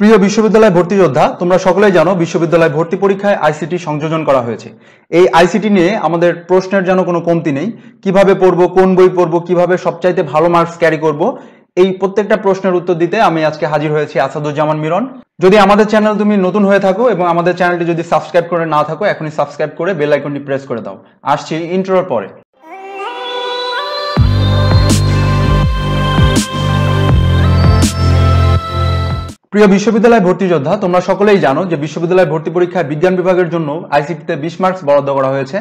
প্রিয় বিশ্ববিদ্যালয় ভর্তি যোদ্ধা তোমরা সকলেই জানো বিশ্ববিদ্যালয় ভর্তি পরীক্ষায় আইসিটি সংযোজন করা হয়েছে এই আইসিটি নিয়ে আমাদের প্রশ্নের যেন কোনো কমতি নেই কিভাবে পড়বো কোন বই পড়বো কিভাবে সবচাইতে ভালো মার্কস ক্যারি করব এই প্রত্যেকটা প্রশ্নের উত্তর দিতে আমি আজকে হাজির হয়েছি আসাদুজ্জামান মিরন যদি আমাদের চ্যানেল তুমি নতুন হয়ে থাকো এবং আমাদের চ্যানেলটি যদি সাবস্ক্রাইব করে না থাকো এখনই সাবস্ক্রাইব করে বেল আইকনটি প্রেস করে দাও আসছি ইন্ট্রোর পরে প্রিয় বিশ্ববিদ্যালয় ভর্তি যোদ্ধা তোমরা সকলেই জানো যে বিশ্ববিদ্যালয় ভর্তি পরীক্ষায় বিজ্ঞান বিভাগের জন্য আইসিটিতে বিশ মার্কস বরাদ্দ করা হয়েছে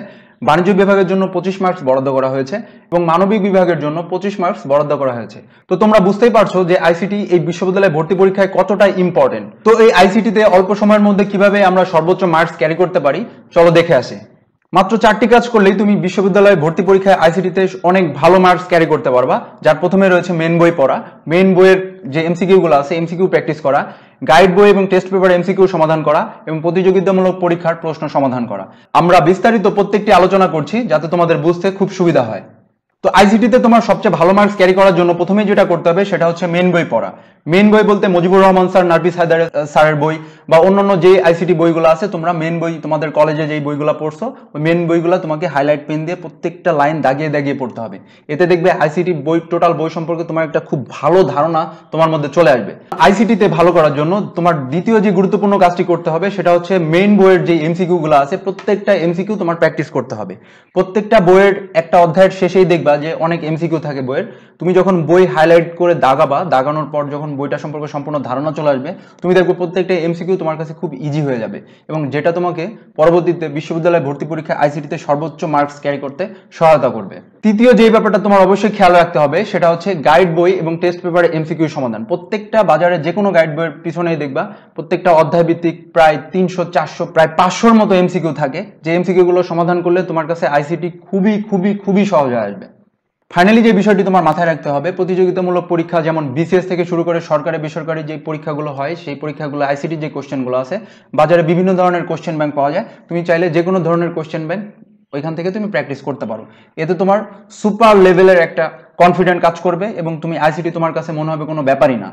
বাণিজ্য বিভাগের জন্য পঁচিশ মার্কস বরাদ্দ করা হয়েছে এবং মানবিক বিভাগের জন্য পঁচিশ মার্কস বরাদ্দ করা হয়েছে তো তোমরা বুঝতেই পারছো যে আইসিটি এই বিশ্ববিদ্যালয়ে ভর্তি পরীক্ষায় কতটা ইম্পর্টেন্ট তো এই আইসিটিতে অল্প সময়ের মধ্যে কিভাবে আমরা সর্বোচ্চ মার্কস ক্যারি করতে পারি চলো দেখে আসি মাত্র চারটি কাজ করলেই তুমি বিশ্ববিদ্যালয়ে ভর্তি পরীক্ষায় আইসিটিতে অনেক ভালো মার্কস ক্যারি করতে পারবা যার প্রথমে রয়েছে মেন বই পড়া মেন বইয়ের যে এমসিকিউ গুলো আছে এমসিকিউ প্র্যাকটিস করা গাইড বই এবং টেস্ট পেপার এমসিকিউ সমাধান করা এবং প্রতিযোগিতামূলক পরীক্ষার প্রশ্ন সমাধান করা আমরা বিস্তারিত প্রত্যেকটি আলোচনা করছি যাতে তোমাদের বুঝতে খুব সুবিধা হয় তো আইসিটিতে তোমার সবচেয়ে ভালো মার্কস ক্যারি করার জন্য প্রথমে যেটা করতে হবে সেটা হচ্ছে মেন বই পড়া মেন বই বলতে মুজিবুর রহমান স্যার নার্ভিস হায়দার স্যারের বই বা অন্যান্য যে আইসিটি বইগুলো আছে তোমরা মেন বই তোমাদের কলেজে যেই বইগুলো পড়ছো ওই মেন বইগুলো তোমাকে হাইলাইট পেন দিয়ে প্রত্যেকটা লাইন দাগিয়ে দাগিয়ে পড়তে হবে এতে দেখবে আইসিটি বই টোটাল বই সম্পর্কে তোমার একটা খুব ভালো ধারণা তোমার মধ্যে চলে আসবে আইসিটিতে ভালো করার জন্য তোমার দ্বিতীয় যে গুরুত্বপূর্ণ কাজটি করতে হবে সেটা হচ্ছে মেইন বইয়ের যে এমসিকিউগুলো আছে প্রত্যেকটা এমসিকিউ তোমার প্র্যাকটিস করতে হবে প্রত্যেকটা বইয়ের একটা অধ্যায়ের শেষেই দেখবা যে অনেক এমসিকিউ থাকে বইয়ের তুমি যখন বই হাইলাইট করে দাগাবা দাগানোর পর যখন বইটা সম্পর্কে সম্পূর্ণ ধারণা চলে আসবে তুমি দেখবে প্রত্যেকটা এমসিকিউ তোমার কাছে খুব ইজি হয়ে যাবে এবং যেটা তোমাকে পরবর্তীতে বিশ্ববিদ্যালয়ে ভর্তি পরীক্ষায় আইসিটিতে সর্বোচ্চ মার্কস ক্যারি করতে সহায়তা করবে তৃতীয় যে ব্যাপারটা তোমার অবশ্যই খেয়াল রাখতে হবে সেটা হচ্ছে গাইড বই এবং টেস্ট পেপারের এমসিকিউ সমাধান প্রত্যেকটা বাজারে যে কোনো গাইড বইয়ের পিছনেই দেখবা প্রত্যেকটা অধ্যায়ভিত্তিক প্রায় তিনশো চারশো প্রায় পাঁচশোর মতো এমসিকিউ থাকে যে এমসিকিউগুলো সমাধান করলে তোমার কাছে আইসিটি খুবই খুবই খুবই সহজ হয়ে আসবে ফাইনালি যে বিষয়টি তোমার মাথায় রাখতে হবে প্রতিযোগিতামূলক পরীক্ষা যেমন বিসিএস থেকে শুরু করে সরকারি বেসরকারি যে পরীক্ষাগুলো হয় সেই পরীক্ষাগুলো আইসিটি যে কোশ্চেনগুলো আছে বাজারে বিভিন্ন ধরনের কোশ্চেন ব্যাংক পাওয়া যায় তুমি চাইলে যে কোনো ধরনের কোশ্চেন ব্যাংক ওইখান থেকে তুমি প্র্যাকটিস করতে পারো এতে তোমার সুপার লেভেলের একটা কনফিডেন্ট কাজ করবে এবং তুমি আইসিটি তোমার কাছে মনে হবে কোনো ব্যাপারই না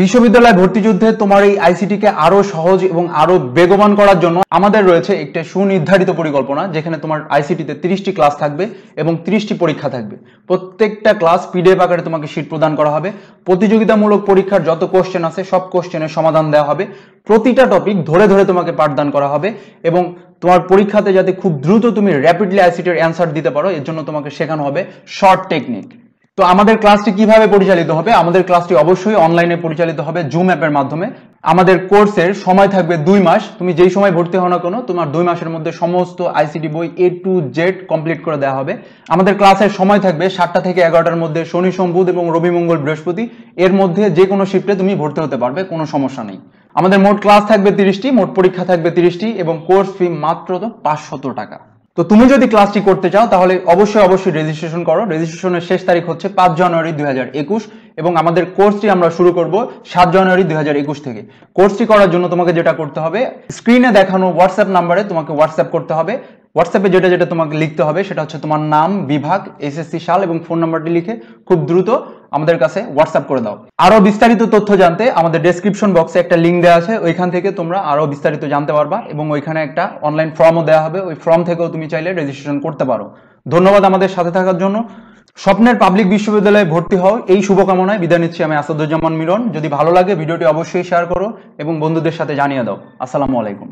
বিশ্ববিদ্যালয় ভর্তি যুদ্ধে তোমার এই আইসিটিকে আরো সহজ এবং আরো বেগবান করার জন্য আমাদের রয়েছে একটা সুনির্ধারিত পরিকল্পনা যেখানে তোমার আইসিটিতে তিরিশটি ক্লাস থাকবে এবং তিরিশটি পরীক্ষা থাকবে প্রত্যেকটা ক্লাস পিডিএফ আকারে তোমাকে শীট প্রদান করা হবে প্রতিযোগিতামূলক পরীক্ষার যত কোশ্চেন আছে সব কোশ্চেনের সমাধান দেওয়া হবে প্রতিটা টপিক ধরে ধরে তোমাকে পাঠদান করা হবে এবং তোমার পরীক্ষাতে যাতে খুব দ্রুত তুমি র্যাপিডলি আইসিটির অ্যান্সার দিতে পারো এর জন্য তোমাকে শেখানো হবে শর্ট টেকনিক তো আমাদের ক্লাসটি কিভাবে পরিচালিত হবে আমাদের ক্লাসটি অবশ্যই অনলাইনে পরিচালিত হবে জুম অ্যাপের মাধ্যমে আমাদের কোর্সের সময় থাকবে দুই মাস তুমি যেই সময় ভর্তি হও না কোনো তোমার দুই মাসের মধ্যে সমস্ত আইসিটি বই এ টু জেড কমপ্লিট করে দেওয়া হবে আমাদের ক্লাসের সময় থাকবে সাতটা থেকে এগারোটার মধ্যে শনি সম্বুদ এবং রবি মঙ্গল বৃহস্পতি এর মধ্যে যে কোনো শিফটে তুমি ভর্তি হতে পারবে কোনো সমস্যা নেই আমাদের মোট ক্লাস থাকবে তিরিশটি মোট পরীক্ষা থাকবে তিরিশটি এবং কোর্স ফি মাত্র তো পাঁচশত টাকা তো তুমি যদি ক্লাসটি করতে চাও তাহলে অবশ্যই অবশ্যই রেজিস্ট্রেশন করো রেজিস্ট্রেশনের শেষ তারিখ হচ্ছে পাঁচ জানুয়ারি দুই এবং আমাদের কোর্সটি আমরা শুরু করব সাত জানুয়ারি দুই থেকে কোর্সটি করার জন্য তোমাকে যেটা করতে হবে স্ক্রিনে দেখানো হোয়াটসঅ্যাপ নাম্বারে তোমাকে হোয়াটসঅ্যাপ করতে হবে হোয়াটসঅ্যাপে যেটা যেটা তোমাকে লিখতে হবে সেটা হচ্ছে তোমার নাম বিভাগ এসএসসি সাল এবং ফোন নাম্বারটি লিখে খুব দ্রুত আমাদের কাছে হোয়াটসঅ্যাপ করে দাও আরো বিস্তারিত তথ্য জানতে আমাদের ডেসক্রিপশন বক্সে একটা লিঙ্ক দেওয়া আছে ওইখান থেকে তোমরা আরো বিস্তারিত জানতে পারবা এবং ওইখানে একটা অনলাইন ফর্মও দেওয়া হবে ওই ফর্ম থেকেও তুমি চাইলে রেজিস্ট্রেশন করতে পারো ধন্যবাদ আমাদের সাথে থাকার জন্য স্বপ্নের পাবলিক বিশ্ববিদ্যালয়ে ভর্তি হও এই শুভকামনায় বিদায় নিচ্ছি আমি আসাদুজ্জামান মিলন যদি ভালো লাগে ভিডিওটি অবশ্যই শেয়ার করো এবং বন্ধুদের সাথে জানিয়ে দাও আসসালামু আলাইকুম